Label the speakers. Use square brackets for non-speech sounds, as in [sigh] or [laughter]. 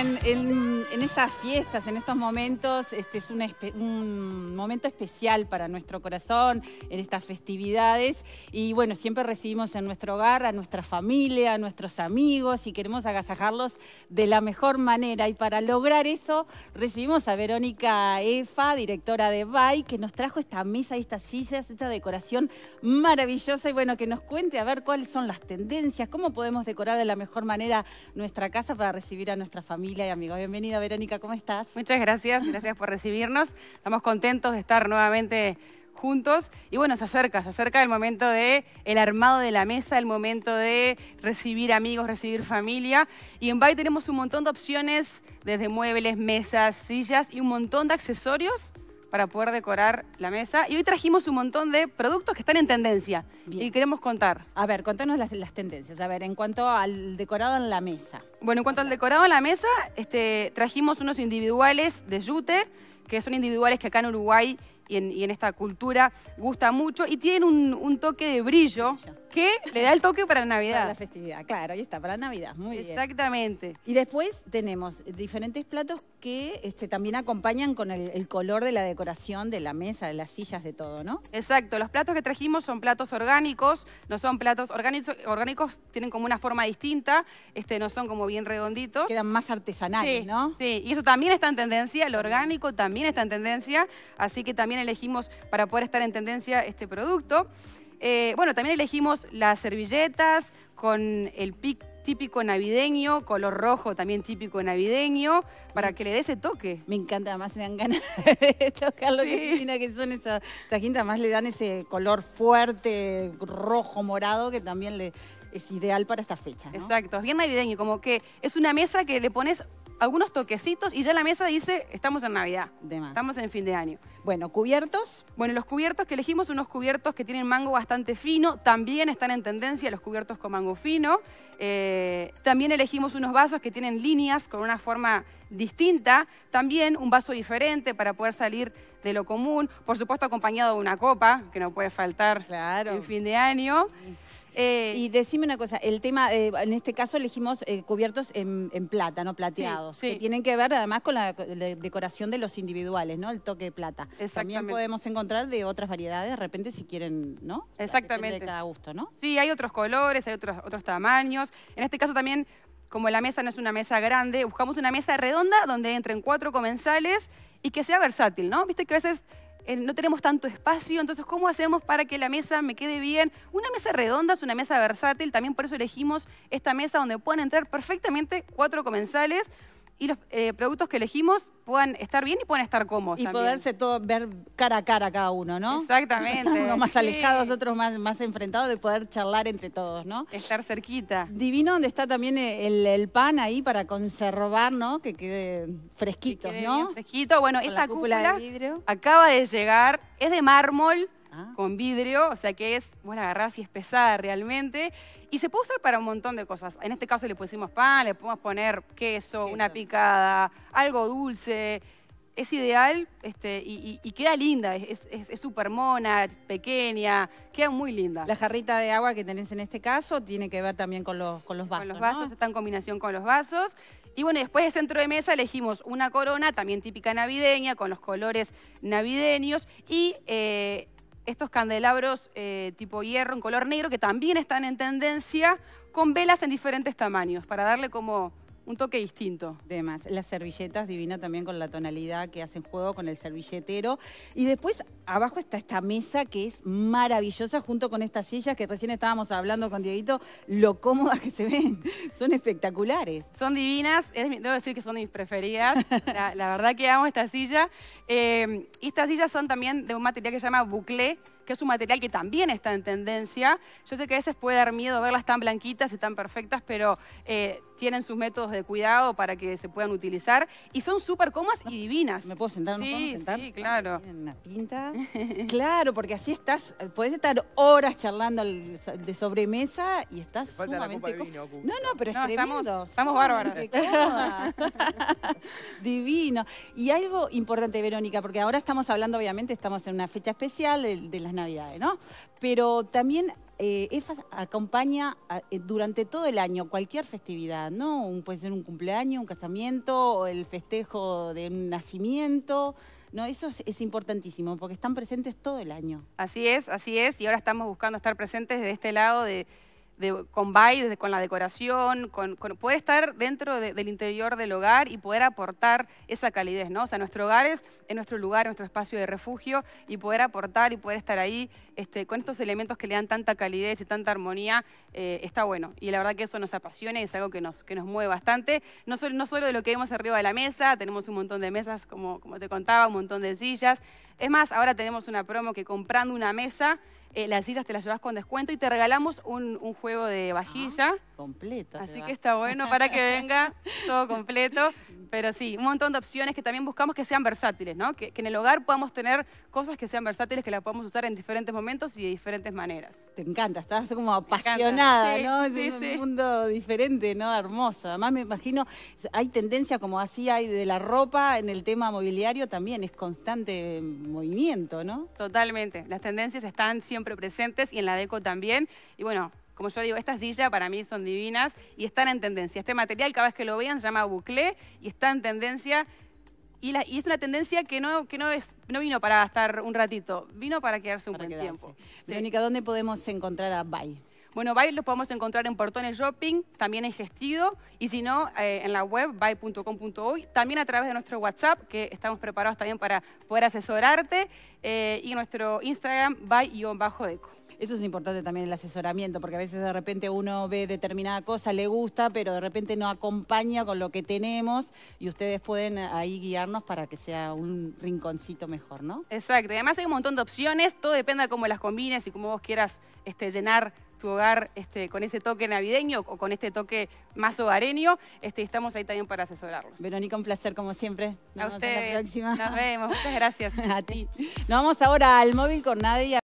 Speaker 1: en, estas fiestas, en estos momentos, este es un, un, momento especial para nuestro corazón, en estas festividades. Y bueno, siempre recibimos en nuestro hogar a nuestra familia, a nuestros amigos y queremos agasajarlos de la mejor manera. Y para lograr eso, recibimos a Verónica Efa, directora de BAI, que nos trajo esta mesa y estas sillas, esta decoración maravillosa. Y bueno, que nos cuente a ver cuáles son las tendencias, cómo podemos decorar de la mejor manera nuestra casa para recibir a nuestra
Speaker 2: familia y amigos. Bienvenida, Verónica, ¿cómo estás? Muchas gracias, gracias por recibirnos. Estamos contentos de estar nuevamente juntos. Y bueno, se acerca, se acerca el momento de el armado de la mesa, el momento de recibir amigos, recibir familia. Y en Bay tenemos un montón de opciones, desde muebles, mesas, sillas y un montón de accesorios para poder decorar la mesa. Y hoy trajimos un montón de productos que están en tendencia y queremos contar. A ver, contanos las, las, tendencias. A ver, en cuanto al decorado en la mesa. Bueno, en cuanto al decorado en la mesa, este, trajimos unos individuales de yute, que son individuales que acá en Uruguay y en, esta cultura gusta mucho y tienen un, toque de brillo, que le da el toque para Navidad. Para la festividad, claro,
Speaker 1: ahí está, para Navidad, muy bien.
Speaker 2: Exactamente. Y después
Speaker 1: tenemos diferentes platos que este, también acompañan con el, color de la decoración
Speaker 2: de la mesa, de las sillas, de todo, ¿no? Exacto, los platos que trajimos son platos orgánicos, no son platos orgánicos, orgánicos tienen como una forma distinta, este, no son como bien redonditos. Quedan más artesanales, ¿no? Sí, y eso también está en tendencia, el orgánico también está en tendencia, así que también elegimos para poder estar en tendencia este producto. Eh, bueno, también elegimos las servilletas con el pic típico navideño, color rojo también típico navideño, para mm. que le dé ese toque. Me encanta, además me dan ganas [laughs] de
Speaker 1: tocar lo que que son esas gintas además le dan ese color fuerte, rojo, morado,
Speaker 2: que también es ideal para esta fecha. Exacto, bien navideño, como que es una mesa que le pones algunos toquecitos y ya la mesa dice, estamos en Navidad, estamos en fin de año. Bueno, ¿cubiertos? Bueno, los cubiertos que elegimos, unos cubiertos que tienen mango bastante fino, también están en tendencia los cubiertos con mango fino. Eh, también elegimos unos vasos que tienen líneas con una forma distinta, también un vaso diferente para poder salir de lo común, por supuesto acompañado de una copa, que no puede faltar en fin de año.
Speaker 1: Eh, y decime una cosa, el tema, eh, en este caso elegimos eh, cubiertos en, plata, no plateados, que tienen que ver además con la, decoración de los individuales, ¿no? El toque de plata. También podemos
Speaker 2: encontrar de otras variedades, de repente si quieren, ¿no? Exactamente. de cada gusto, ¿no? Sí, hay otros colores, hay otros, otros tamaños. En este caso también como la mesa no es una mesa grande, buscamos una mesa redonda donde entren cuatro comensales y que sea versátil, ¿no? Viste que a veces no tenemos tanto espacio, entonces ¿cómo hacemos para que la mesa me quede bien? Una mesa redonda es una mesa versátil, también por eso elegimos esta mesa donde pueden entrar perfectamente cuatro comensales y los eh, productos que elegimos puedan estar bien y puedan estar cómodos. Y poderse todo ver cara a cara
Speaker 1: cada uno, ¿no? Exactamente. [laughs] uno más alejado,
Speaker 2: alejados, otros más, más enfrentados, de poder charlar
Speaker 1: entre todos, ¿no? Estar cerquita. Divino donde está también eh, el, pan ahí para conservar,
Speaker 2: ¿no? Que quede fresquito, ¿no? fresquito. Bueno, esa cúpula, acaba de llegar, es de mármol ah. con vidrio, o sea que es, vos la agarrás y es pesada realmente. Y se puede usar para un montón de cosas. En este caso le pusimos pan, le podemos poner queso, una picada, algo dulce. Es ideal este, y, queda linda, es súper mona, pequeña, queda muy linda. La jarrita de agua que tenés en este caso tiene que ver también con los, con los vasos, Con los vasos, está en combinación con los vasos. Y bueno, después de centro de mesa elegimos una corona, también típica navideña, con los colores navideños. Y eh, estos candelabros eh, tipo hierro en color negro que también están en tendencia con velas en diferentes tamaños para darle como un toque distinto.
Speaker 1: Además, las servilletas divina también con la tonalidad que hacen juego con el servilletero. Y después abajo está esta mesa que es maravillosa junto con estas sillas que recién estábamos
Speaker 2: hablando con Dieguito,
Speaker 1: lo cómodas que se ven. [laughs] Son espectaculares.
Speaker 2: Son divinas, debo decir que son mis preferidas. [laughs] la, verdad que amo esta silla. Eh, y estas sillas son también de un material que se llama bucle que es un material que también está en tendencia. Yo sé que a veces puede dar miedo verlas tan blanquitas y tan perfectas, pero eh, tienen sus métodos de cuidado para que se puedan utilizar y son súper cómodas y divinas. ¿Me puedo sentar? sí, sentar? claro. Una
Speaker 1: pinta. [laughs] claro, porque así estás, podés estar horas charlando de sobremesa y estás sumamente No, no, pero Estamos, estamos bárbaros. [laughs] Divino. Y algo importante, Verónica, porque ahora estamos hablando, obviamente, estamos en una fecha especial de, de las Navidades, ¿no? Pero también eh, acompaña eh, durante todo el año cualquier festividad, ¿no? puede ser un cumpleaños, un casamiento, el festejo de un nacimiento. No, eso es, importantísimo
Speaker 2: porque están presentes todo el año. Así es, así es. Y ahora estamos buscando estar presentes de este lado de con bailes, con la decoración, con, poder estar dentro del interior del hogar y poder aportar esa calidez, ¿no? O sea, nuestro hogar es, nuestro lugar, nuestro espacio de refugio y poder aportar y poder estar ahí este, con estos elementos que le dan tanta calidez y tanta armonía, eh, está bueno. Y la verdad que eso nos apasiona y es algo que nos, que nos mueve bastante. No solo, no solo de lo que vemos arriba de la mesa, tenemos un montón de mesas, como, como te contaba, un montón de sillas. Es más, ahora tenemos una promo que comprando una mesa eh, las sillas te las llevas con descuento y te regalamos un, juego de vajilla
Speaker 1: completo.
Speaker 2: Así que está bueno para que venga [laughs] todo completo. Pero sí, un montón de opciones que también buscamos que sean versátiles, ¿no? Que, en el hogar podamos tener cosas que sean versátiles, que las podamos usar en diferentes momentos y de diferentes maneras. Te encanta, estás como apasionada, ¿no? Sí, es un
Speaker 1: mundo diferente, ¿no? Hermoso. Además me imagino, hay tendencia como así hay de la ropa en el tema mobiliario también, es constante movimiento, ¿no?
Speaker 2: Totalmente. Las tendencias están siempre presentes y en la deco también. Y bueno, como yo digo, estas sillas para mí son divinas y están en tendencia. Este material, cada vez que lo vean, se llama bucle y está en tendencia. Y, la, es una tendencia que no, que no, es, no vino para estar un ratito, vino para quedarse un buen tiempo. Verónica, ¿dónde podemos encontrar a Bay? Bueno, Buy los podemos encontrar en Portones Shopping, también en Gestido, y si no, eh, en la web buy.com.uy, también a través de nuestro WhatsApp, que estamos preparados también para poder asesorarte, eh, y nuestro Instagram, bye deco Eso es importante también el asesoramiento, porque a
Speaker 1: veces de repente uno ve determinada cosa, le gusta, pero de repente no acompaña con lo que tenemos y ustedes pueden ahí guiarnos para que sea un rinconcito mejor, ¿no?
Speaker 2: Exacto. Y además hay un montón de opciones, todo depende de cómo las combines y cómo vos quieras este, llenar tu hogar este, con ese toque navideño o con este toque más hogareño. Este, estamos ahí también para asesorarlos.
Speaker 1: Verónica, un placer como siempre. a vemos Nos vemos. Muchas gracias. [laughs] a ti. Nos vamos ahora al móvil con Nadia.